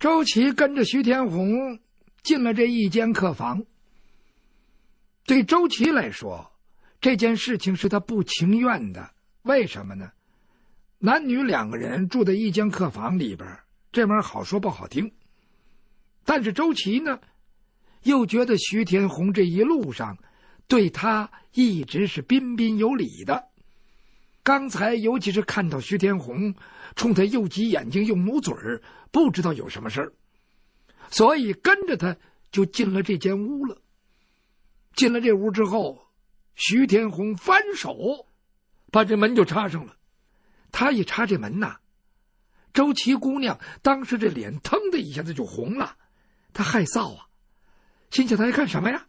周琦跟着徐天红进了这一间客房。对周琦来说，这件事情是他不情愿的。为什么呢？男女两个人住在一间客房里边，这门好说不好听。但是周琦呢，又觉得徐天红这一路上对他一直是彬彬有礼的。刚才尤其是看到徐天红冲他又挤眼睛又努嘴儿。不知道有什么事儿，所以跟着他就进了这间屋了。进了这屋之后，徐天红翻手把这门就插上了。他一插这门呐，周琦姑娘当时这脸腾的一下子就红了，她害臊啊，心想他在干什么呀？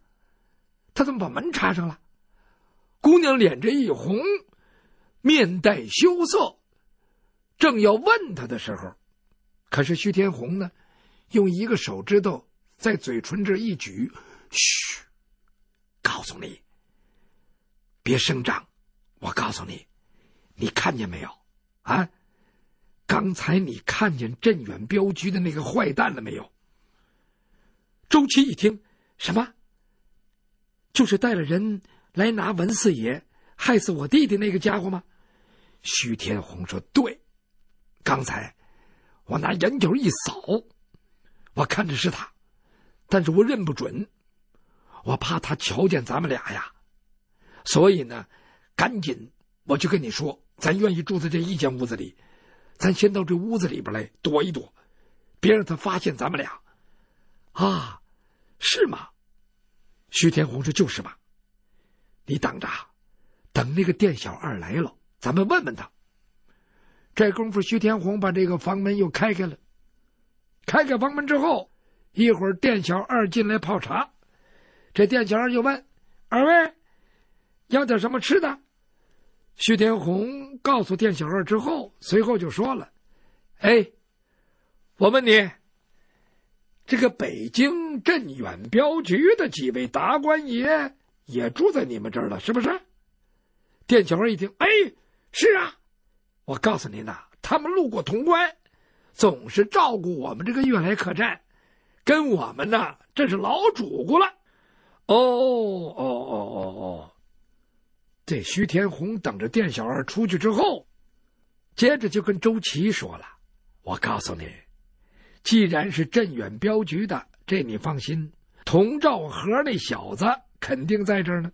他怎么把门插上了？姑娘脸这一红，面带羞涩，正要问他的时候。可是徐天红呢，用一个手指头在嘴唇这一举，嘘，告诉你，别声张。我告诉你，你看见没有？啊，刚才你看见镇远镖局的那个坏蛋了没有？周琦一听，什么？就是带了人来拿文四爷、害死我弟弟那个家伙吗？徐天红说：“对，刚才。”我拿眼角一扫，我看着是他，但是我认不准，我怕他瞧见咱们俩呀，所以呢，赶紧我就跟你说，咱愿意住在这一间屋子里，咱先到这屋子里边来躲一躲，别让他发现咱们俩，啊，是吗？徐天红说就是嘛，你等着，等那个店小二来了，咱们问问他。这功夫，徐天红把这个房门又开开了。开开房门之后，一会儿店小二进来泡茶。这店小二就问：“二位要点什么吃的？”徐天红告诉店小二之后，随后就说了：“哎，我问你，这个北京镇远镖局的几位达官爷也住在你们这儿了，是不是？”店小二一听：“哎，是啊。”我告诉您呐，他们路过潼关，总是照顾我们这个悦来客栈，跟我们呢，这是老主顾了。哦哦哦哦哦！这徐天红等着店小二出去之后，接着就跟周琦说了：“我告诉你，既然是镇远镖局的，这你放心，佟兆和那小子肯定在这儿呢。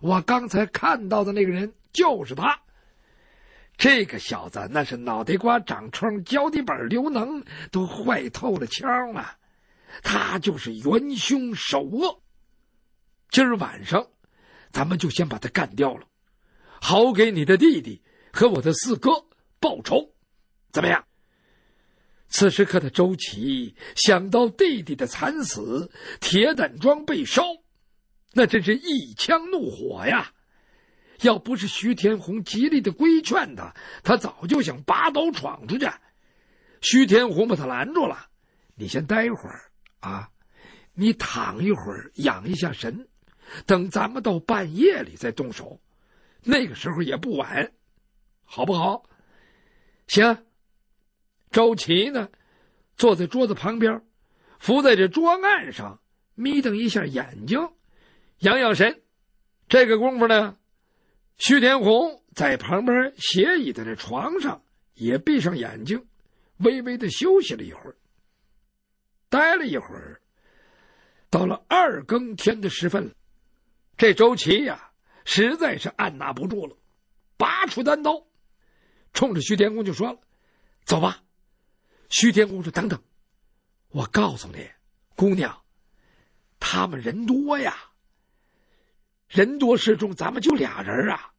我刚才看到的那个人就是他。”这个小子那是脑袋瓜长疮，脚底板流脓，都坏透了腔了。他就是元凶首恶。今儿晚上，咱们就先把他干掉了，好给你的弟弟和我的四哥报仇，怎么样？此时刻的周琦想到弟弟的惨死，铁胆庄被烧，那真是一腔怒火呀。要不是徐天红极力的规劝他，他早就想拔刀闯出去。徐天红把他拦住了：“你先待会儿啊，你躺一会儿，养一下神，等咱们到半夜里再动手，那个时候也不晚，好不好？”行。周琦呢，坐在桌子旁边，伏在这桌案上，眯瞪一下眼睛，养养神。这个功夫呢。徐天红在旁边斜倚在这床上，也闭上眼睛，微微的休息了一会儿。待了一会儿，到了二更天的时分了，这周琦呀，实在是按捺不住了，拔出单刀，冲着徐天公就说了：“走吧。”徐天公说：“等等，我告诉你，姑娘，他们人多呀。”人多势众，咱们就俩人啊！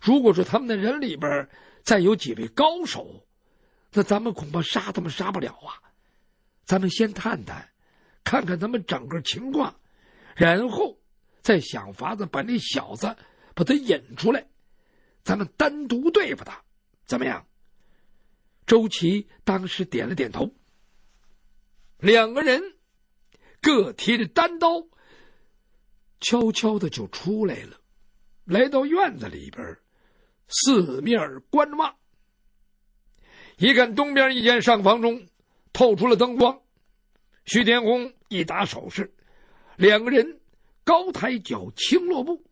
如果说他们的人里边再有几位高手，那咱们恐怕杀他们杀不了啊！咱们先探探，看看咱们整个情况，然后再想法子把那小子把他引出来，咱们单独对付他，怎么样？周琦当时点了点头。两个人各提着单刀。悄悄的就出来了，来到院子里边，四面观望。一看东边一间上房中透出了灯光，徐天红一打手势，两个人高抬脚轻落步，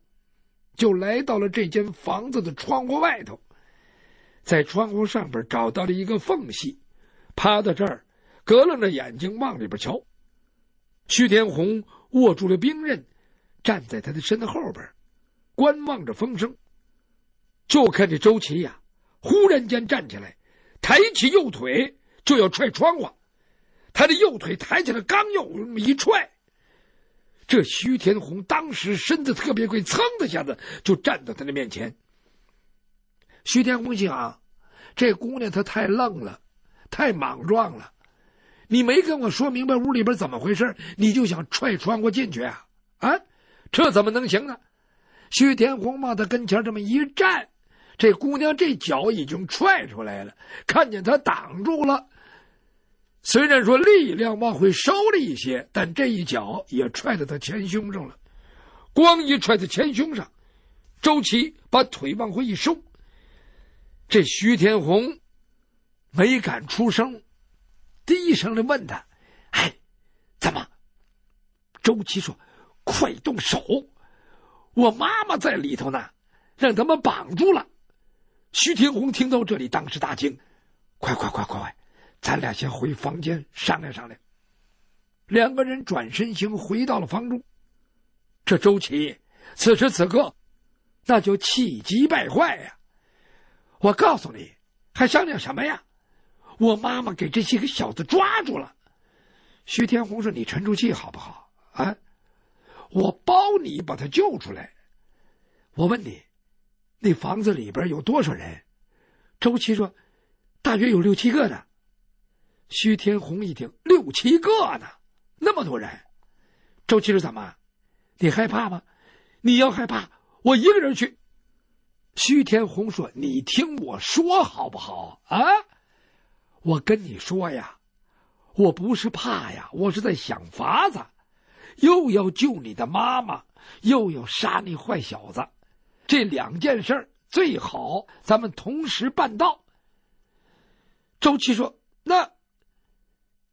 就来到了这间房子的窗户外头，在窗户上边找到了一个缝隙，趴到这儿，隔楞着眼睛往里边瞧。徐天红握住了兵刃。站在他的身子后边，观望着风声，就看见周琦呀，忽然间站起来，抬起右腿就要踹窗户，他的右腿抬起来，刚要那么一踹，这徐天红当时身子特别贵，噌的一下子就站到他的面前。徐天红想，这姑娘她太愣了，太莽撞了，你没跟我说明白屋里边怎么回事，你就想踹窗户进去啊啊！这怎么能行呢？徐天红往他跟前这么一站，这姑娘这脚已经踹出来了，看见他挡住了。虽然说力量往回收了一些，但这一脚也踹到他前胸上了。光一踹在前胸上，周琦把腿往回一收。这徐天红没敢出声，低声的问他：“哎，怎么？”周琦说。快动手！我妈妈在里头呢，让他们绑住了。徐天红听到这里，当时大惊：“快快快快快，咱俩先回房间商量商量。”两个人转身行，回到了房中。这周琦此时此刻，那就气急败坏呀！我告诉你，还商量什么呀？我妈妈给这些个小子抓住了。徐天红说：“你沉住气好不好？啊？”我包你把他救出来。我问你，那房子里边有多少人？周琦说，大约有六七个呢。徐天红一听，六七个呢，那么多人。周琦说：“怎么，你害怕吗？你要害怕，我一个人去。”徐天红说：“你听我说好不好啊？我跟你说呀，我不是怕呀，我是在想法子。”又要救你的妈妈，又要杀那坏小子，这两件事最好咱们同时办到。周琦说：“那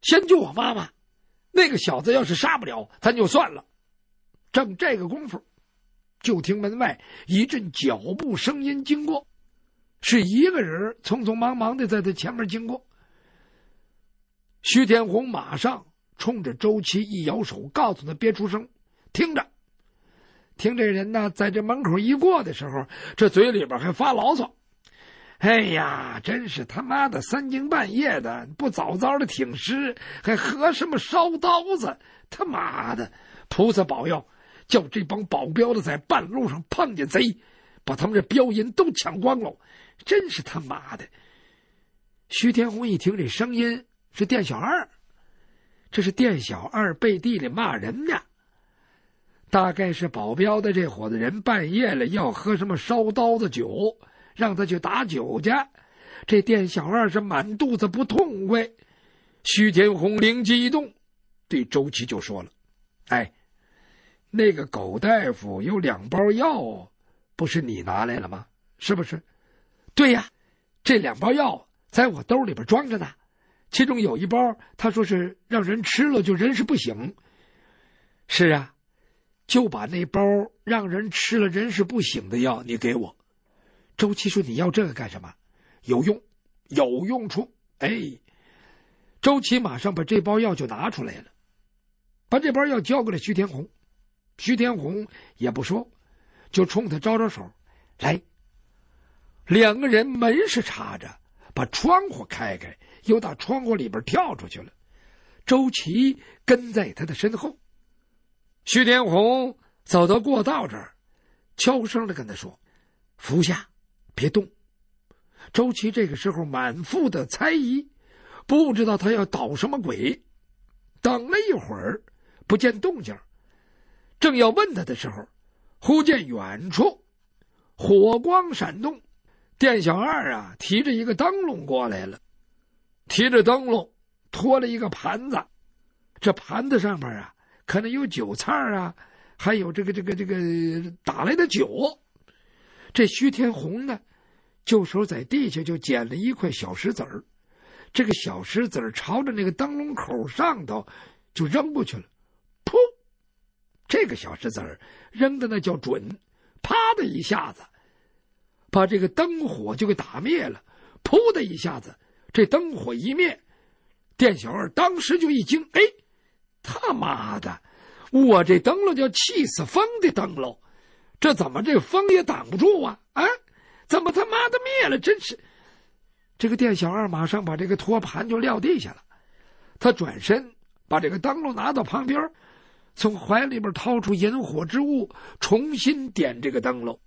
先救我妈妈，那个小子要是杀不了，咱就算了。”正这个功夫，就听门外一阵脚步声音经过，是一个人匆匆忙忙的在他前面经过。徐天红马上。冲着周琦一摇手，告诉他别出声，听着，听这人呢，在这门口一过的时候，这嘴里边还发牢骚：“哎呀，真是他妈的三更半夜的，不早早的挺尸，还喝什么烧刀子？他妈的，菩萨保佑，叫这帮保镖的在半路上碰见贼，把他们这镖银都抢光了，真是他妈的！”徐天红一听这声音是店小二。这是店小二背地里骂人呢，大概是保镖的这伙子人半夜了要喝什么烧刀子酒，让他去打酒去。这店小二是满肚子不痛快。徐天红灵机一动，对周琦就说了：“哎，那个狗大夫有两包药，不是你拿来了吗？是不是？对呀，这两包药在我兜里边装着呢。”其中有一包，他说是让人吃了就人事不醒。是啊，就把那包让人吃了人事不醒的药，你给我。周七说：“你要这个干什么？有用，有用处。”哎，周七马上把这包药就拿出来了，把这包药交给了徐天红。徐天红也不说，就冲他招招手，来。两个人门是插着。把窗户开开，又到窗户里边跳出去了。周琦跟在他的身后，徐天红走到过道这儿，悄声的跟他说：“服下，别动。”周琦这个时候满腹的猜疑，不知道他要捣什么鬼。等了一会儿，不见动静，正要问他的时候，忽见远处火光闪动。店小二啊，提着一个灯笼过来了，提着灯笼，托了一个盘子，这盘子上面啊，可能有酒菜啊，还有这个这个这个打来的酒。这徐天红呢，就手在地下就捡了一块小石子儿，这个小石子儿朝着那个灯笼口上头就扔过去了，噗！这个小石子儿扔的那叫准，啪的一下子。把这个灯火就给打灭了，噗的一下子，这灯火一灭，店小二当时就一惊：“哎，他妈的，我这灯笼叫气死风的灯笼，这怎么这风也挡不住啊？啊，怎么他妈的灭了？真是！”这个店小二马上把这个托盘就撂地下了，他转身把这个灯笼拿到旁边，从怀里边掏出引火之物，重新点这个灯笼。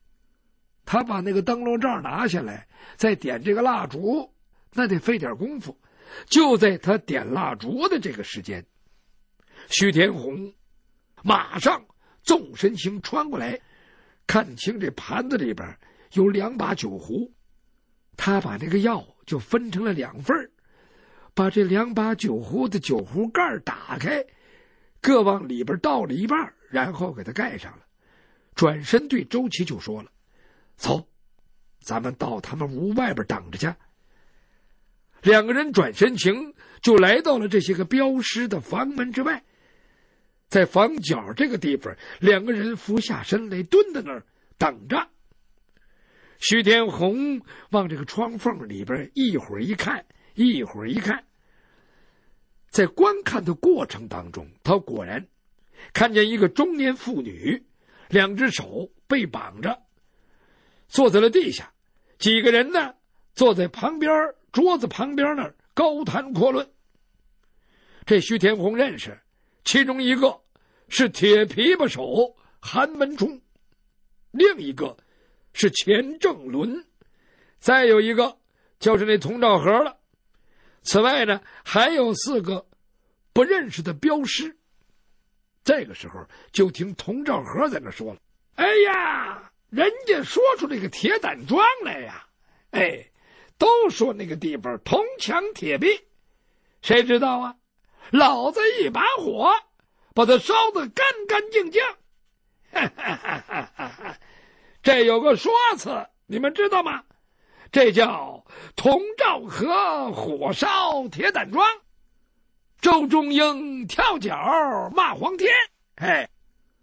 他把那个灯笼罩拿下来，再点这个蜡烛，那得费点功夫。就在他点蜡烛的这个时间，徐天红马上纵身行穿过来，看清这盘子里边有两把酒壶，他把那个药就分成了两份把这两把酒壶的酒壶盖打开，各往里边倒了一半，然后给他盖上了，转身对周琦就说了。走，咱们到他们屋外边等着去。两个人转身行，就来到了这些个镖师的房门之外，在房角这个地方，两个人俯下身来，蹲在那儿等着。徐天红往这个窗缝里边一会儿一看，一会儿一看，在观看的过程当中，他果然看见一个中年妇女，两只手被绑着。坐在了地下，几个人呢，坐在旁边桌子旁边那儿高谈阔论。这徐天红认识，其中一个是铁琵琶手韩文冲，另一个是钱正伦，再有一个就是那佟兆和了。此外呢，还有四个不认识的镖师。这个时候，就听佟兆和在那说了：“哎呀！”人家说出这个铁胆庄来呀，哎，都说那个地方铜墙铁壁，谁知道啊？老子一把火，把它烧得干干净净。这有个说辞，你们知道吗？这叫铜照河火烧铁胆庄，周中英跳脚骂黄天。哎，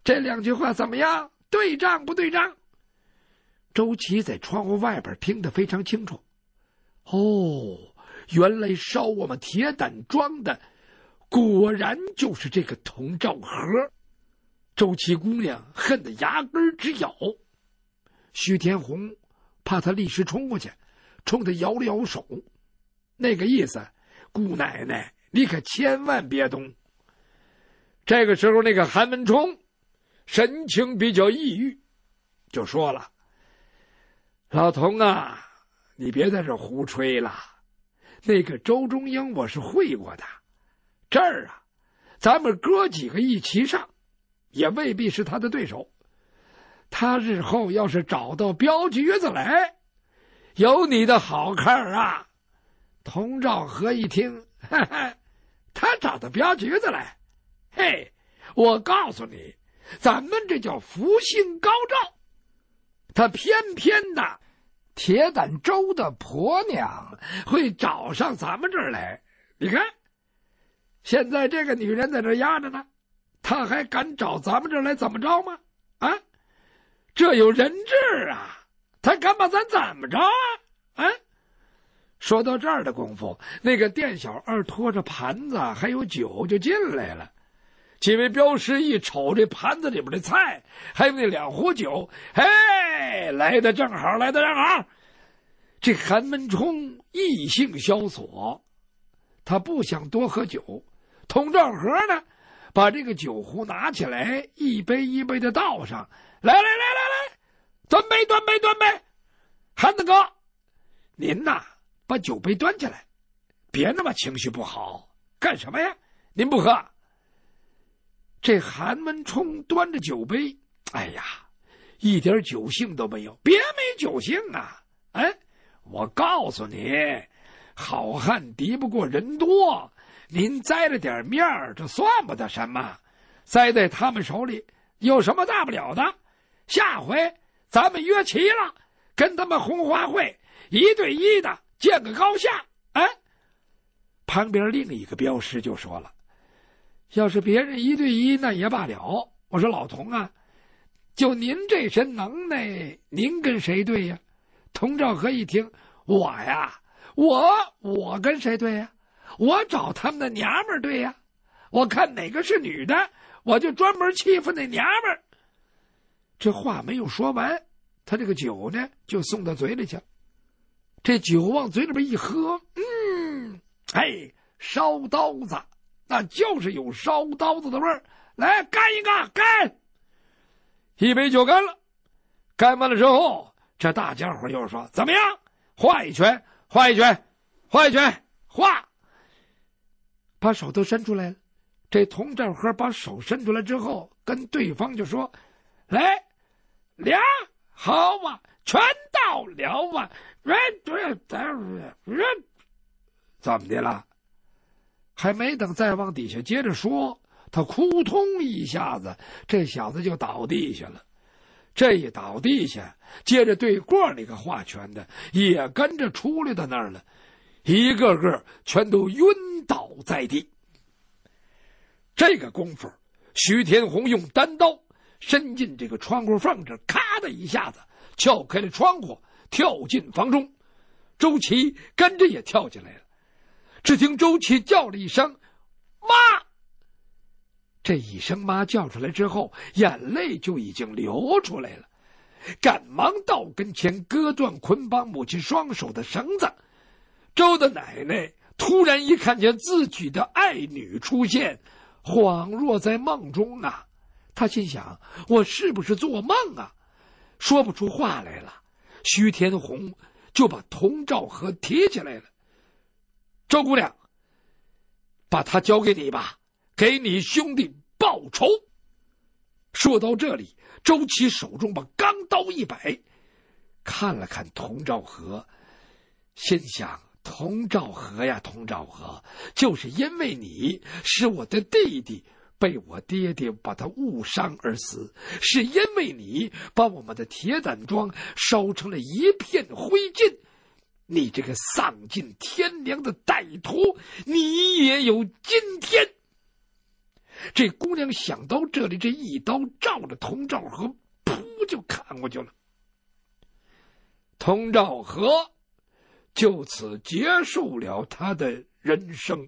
这两句话怎么样？对仗不对仗？周琦在窗户外边听得非常清楚，哦，原来烧我们铁胆庄的，果然就是这个童兆和。周琦姑娘恨得牙根直咬。徐天红怕他立时冲过去，冲他摇了摇手，那个意思，姑奶奶，你可千万别动。这个时候，那个韩文冲神情比较抑郁，就说了。老童啊，你别在这胡吹了。那个周中英我是会过的，这儿啊，咱们哥几个一起上，也未必是他的对手。他日后要是找到镖局子来，有你的好看啊！童兆和一听，哈哈，他找到镖局子来，嘿，我告诉你，咱们这叫福星高照。他偏偏的，铁胆周的婆娘会找上咱们这儿来。你看，现在这个女人在这压着呢，他还敢找咱们这儿来，怎么着吗？啊，这有人质啊，他敢把咱怎么着啊？啊！说到这儿的功夫，那个店小二拖着盘子还有酒就进来了。几位镖师一瞅这盘子里边的菜，还有那两壶酒，嘿。哎，来的正好，来的正好。这韩文冲异性萧索，他不想多喝酒。桶状盒呢，把这个酒壶拿起来，一杯一杯的倒上来来来来来，端杯端杯端杯，韩大哥，您呐，把酒杯端起来，别那么情绪不好，干什么呀？您不喝？这韩文冲端着酒杯，哎呀。一点酒性都没有，别没酒性啊！哎，我告诉你，好汉敌不过人多，您栽了点面儿，这算不得什么，栽在他们手里有什么大不了的？下回咱们约齐了，跟他们红花会一对一的见个高下！哎，旁边另一个镖师就说了：“要是别人一对一，那也罢了。”我说：“老童啊。”就您这身能耐，您跟谁对呀？佟兆和一听，我呀，我我跟谁对呀？我找他们的娘们儿对呀，我看哪个是女的，我就专门欺负那娘们儿。这话没有说完，他这个酒呢就送到嘴里去了。这酒往嘴里边一喝，嗯，哎，烧刀子，那就是有烧刀子的味儿。来，干一个，干！一杯酒干了，干完了之后，这大家伙又说：“怎么样？画一圈，画一圈，画一圈，画。”把手都伸出来了。这佟振和把手伸出来之后，跟对方就说：“来，俩好嘛，全到了吧？”“人，人，人，怎么的了？”还没等再往底下接着说。他扑通一下子，这小子就倒地下了。这一倒地下，接着对过那个画拳的也跟着出来到那儿了，一个个全都晕倒在地。这个功夫，徐天鸿用单刀伸进这个窗户缝这咔的一下子撬开了窗户，跳进房中。周琦跟着也跳进来了。只听周琦叫了一声：“妈！”这一声“妈”叫出来之后，眼泪就已经流出来了，赶忙到跟前割断捆绑母亲双手的绳子。周的奶奶突然一看见自己的爱女出现，恍若在梦中啊！她心想：“我是不是做梦啊？”说不出话来了。徐天红就把童兆和提起来了：“周姑娘，把她交给你吧。”给你兄弟报仇！说到这里，周琦手中把钢刀一摆，看了看佟兆和，心想：“佟兆和呀，佟兆和，就是因为你是我的弟弟，被我爹爹把他误伤而死；是因为你把我们的铁胆庄烧成了一片灰烬，你这个丧尽天良的歹徒，你也有今天！”这姑娘想到这里，这一刀照着佟兆和，噗，就砍过去了。佟兆和就此结束了他的人生。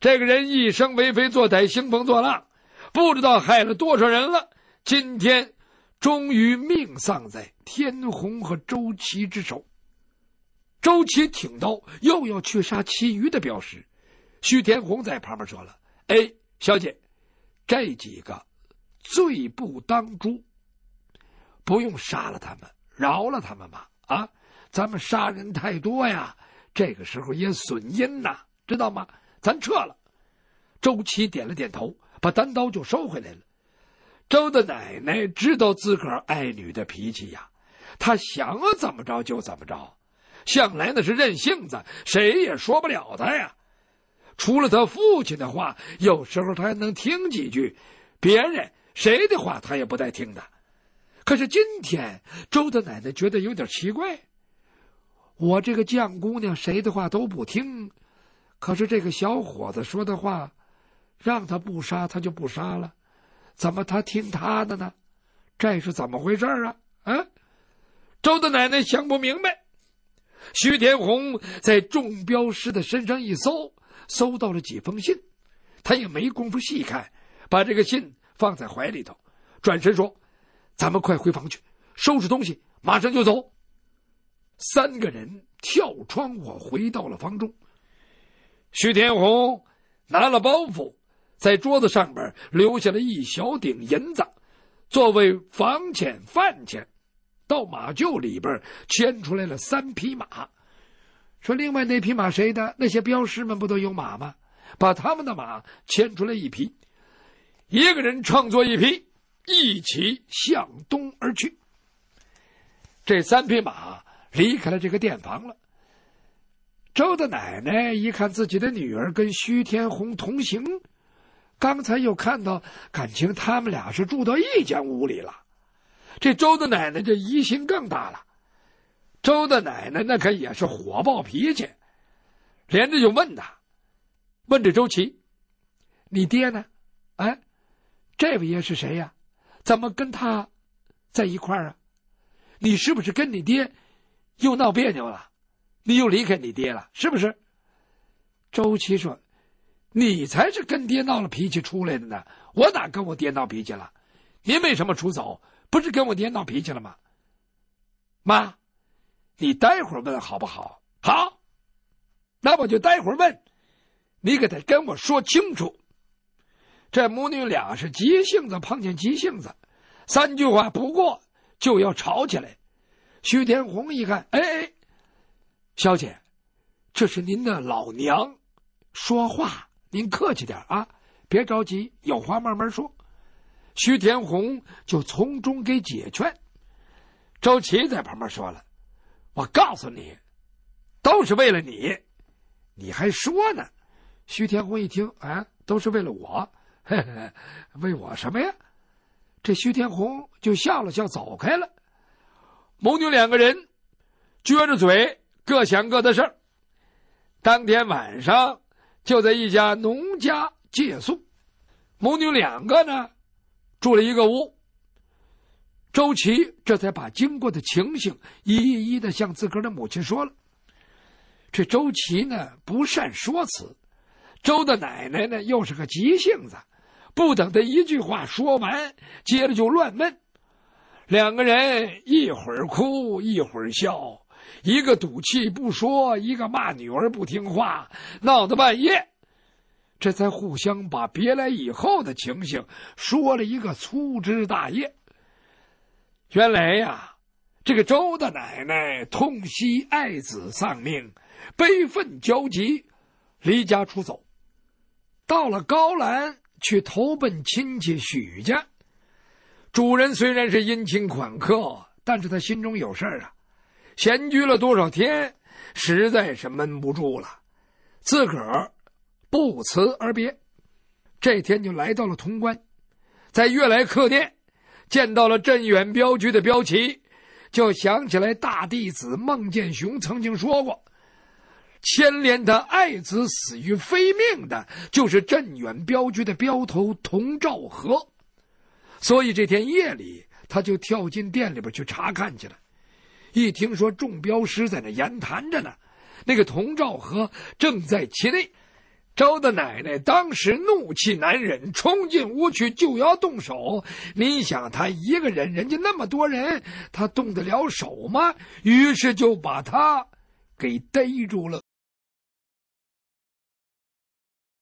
这个人一生为非作歹，兴风作浪，不知道害了多少人了。今天，终于命丧在天虹和周琦之手。周琦挺刀，又要去杀其余的镖师。徐天鸿在旁边说了。哎，小姐，这几个罪不当诛，不用杀了他们，饶了他们吧。啊，咱们杀人太多呀，这个时候也损阴呐，知道吗？咱撤了。周琦点了点头，把单刀就收回来了。周的奶奶知道自个儿爱女的脾气呀，她想怎么着就怎么着，向来那是任性子，谁也说不了她呀。除了他父亲的话，有时候他还能听几句；别人谁的话他也不带听的。可是今天周大奶奶觉得有点奇怪：我这个犟姑娘谁的话都不听，可是这个小伙子说的话，让他不杀他就不杀了，怎么他听他的呢？这是怎么回事啊？啊！周大奶奶想不明白。徐天红在中镖师的身上一搜。搜到了几封信，他也没工夫细看，把这个信放在怀里头，转身说：“咱们快回房去收拾东西，马上就走。”三个人跳窗户回到了房中。徐天红拿了包袱，在桌子上边留下了一小顶银子，作为房钱饭钱，到马厩里边牵出来了三匹马。说：“另外那匹马谁的？那些镖师们不都有马吗？把他们的马牵出来一匹，一个人乘坐一匹，一起向东而去。这三匹马离开了这个店房了。周的奶奶一看自己的女儿跟徐天红同行，刚才又看到，感情他们俩是住到一间屋里了。这周的奶奶这疑心更大了。”周大奶奶那可也是火爆脾气，连着就问他：“问着周琦，你爹呢？哎，这位爷是谁呀？怎么跟他在一块儿啊？你是不是跟你爹又闹别扭了？你又离开你爹了？是不是？”周琦说：“你才是跟爹闹了脾气出来的呢！我哪跟我爹闹脾气了？您为什么出走？不是跟我爹闹脾气了吗？”妈。你待会儿问好不好？好，那我就待会儿问。你可得跟我说清楚。这母女俩是急性子，碰见急性子，三句话不过就要吵起来。徐天红一看，哎，小姐，这是您的老娘，说话您客气点啊，别着急，有话慢慢说。徐天红就从中给解劝。周琦在旁边说了。我告诉你，都是为了你，你还说呢？徐天红一听，啊，都是为了我，为我什么呀？这徐天红就笑了笑，走开了。母女两个人撅着嘴，各想各的事儿。当天晚上，就在一家农家借宿，母女两个呢，住了一个屋。周琦这才把经过的情形一一的向自个儿的母亲说了。这周琦呢不善说辞，周的奶奶呢又是个急性子，不等他一句话说完，接着就乱问。两个人一会儿哭一会儿笑，一个赌气不说，一个骂女儿不听话，闹到半夜，这才互相把别来以后的情形说了一个粗枝大叶。原来呀，这个周大奶奶痛惜爱子丧命，悲愤交集，离家出走，到了高兰去投奔亲戚许家。主人虽然是殷勤款客，但是他心中有事儿啊，闲居了多少天，实在是闷不住了，自个儿不辞而别。这天就来到了潼关，在悦来客店。见到了镇远镖局的镖旗，就想起来大弟子孟建雄曾经说过，牵连他爱子死于非命的就是镇远镖局的镖头童兆和，所以这天夜里他就跳进店里边去查看去了。一听说众镖师在那言谈着呢，那个童兆和正在其内。周的奶奶当时怒气难忍，冲进屋去就要动手。你想，他一个人，人家那么多人，他动得了手吗？于是就把他给逮住了。